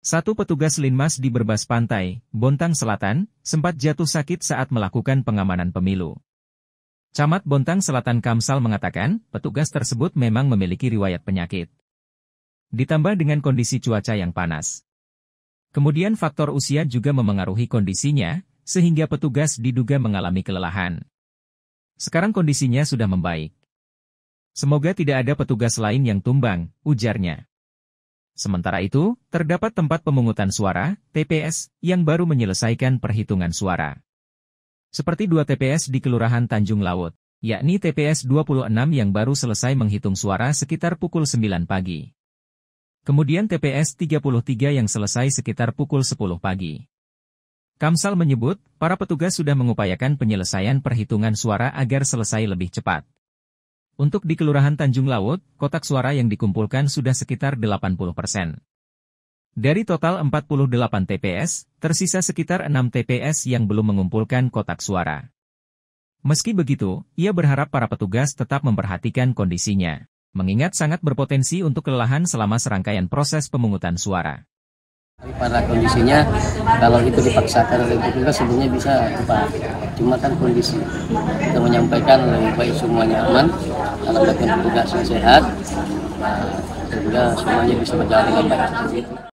Satu petugas Linmas di Berbas Pantai, Bontang Selatan, sempat jatuh sakit saat melakukan pengamanan pemilu. Camat Bontang Selatan Kamsal mengatakan, petugas tersebut memang memiliki riwayat penyakit. Ditambah dengan kondisi cuaca yang panas. Kemudian faktor usia juga memengaruhi kondisinya, sehingga petugas diduga mengalami kelelahan. Sekarang kondisinya sudah membaik. Semoga tidak ada petugas lain yang tumbang, ujarnya. Sementara itu, terdapat tempat pemungutan suara, TPS, yang baru menyelesaikan perhitungan suara. Seperti dua TPS di Kelurahan Tanjung Laut, yakni TPS 26 yang baru selesai menghitung suara sekitar pukul 9 pagi. Kemudian TPS 33 yang selesai sekitar pukul 10 pagi. Kamsal menyebut, para petugas sudah mengupayakan penyelesaian perhitungan suara agar selesai lebih cepat. Untuk di Kelurahan Tanjung Laut, kotak suara yang dikumpulkan sudah sekitar 80%. persen Dari total 48 TPS, tersisa sekitar 6 TPS yang belum mengumpulkan kotak suara. Meski begitu, ia berharap para petugas tetap memperhatikan kondisinya, mengingat sangat berpotensi untuk kelelahan selama serangkaian proses pemungutan suara pada kondisinya kalau itu dipaksakan oleh pemerintah sebenarnya bisa cepat cuma kan kondisi kita menyampaikan lebih baik semuanya aman dalam bagian sehat nah, sehingga semuanya bisa berjalan dengan baik